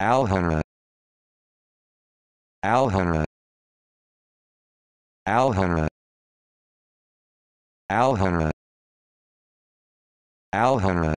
Alhara Alhara Alhara Alhara Alhara